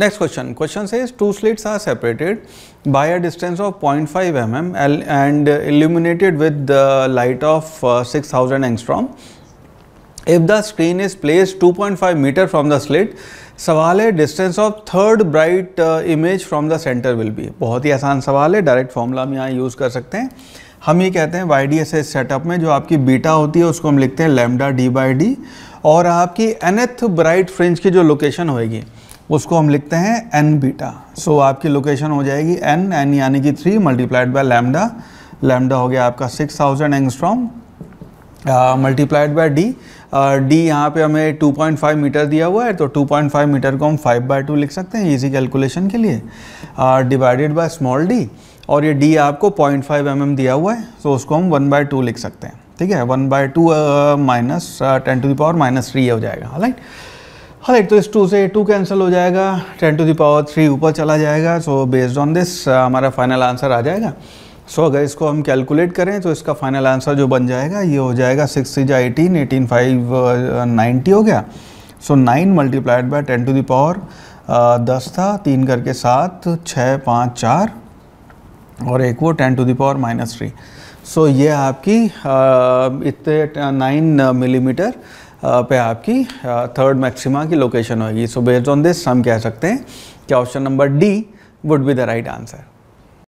Next question question से two slits are separated by a distance of 0.5 five M M L and illuminated with the light of six thousand angstrom if the screen is place two point five metre from the slit सवाल है distance of third bright image from the centre will be बहुत ही आसान सवाल है direct formula हम यहाँ use कर सकते हैं हम ये कहते हैं Y D S S setup में जो आपकी बीटा होती है उसको हम लिखते हैं लेमडा डी बाई डी और आपकी एनेथ ब्राइट फ्रिंज की जो लोकेशन होएगी उसको हम लिखते हैं एन बीटा सो so, आपकी लोकेशन हो जाएगी एन एन यानी कि three multiplied by lambda lambda हो गया आपका six thousand angstrom multiplied by D D यहाँ पे हमें 2.5 मीटर दिया हुआ है तो 2.5 मीटर को हम 5 बाय टू लिख सकते हैं इजी कैलकुलेशन के लिए डिवाइडेड बाय स्मॉल डी और ये डी आपको 0.5 फाइव mm दिया हुआ है तो so उसको हम 1 बाय टू लिख सकते हैं ठीक है 1 by two minus ten to the power minus three हो जाएगा राइट right? हर हाँ, एक तो इस टू से टू कैंसिल हो जाएगा टेन टू पावर थ्री ऊपर चला जाएगा सो बेस्ड ऑन दिस हमारा फाइनल आंसर आ जाएगा सो so, अगर इसको हम कैलकुलेट करें तो इसका फाइनल आंसर जो बन जाएगा ये हो जाएगा सिक्स थ्री जा एटीन एटीन फाइव नाइन्टी हो गया so nine multiplied by ten to power दस था तीन करके सात छः पाँच चार और एक वो ten to power minus three so ये आपकी uh, इतने नाइन मिलीमीटर uh, uh पे आपकी थर्ड मैक्सिमा की लोकेशन होगी सो बेस्ड ऑन दिस हम कह सकते हैं कि option number D would be the right answer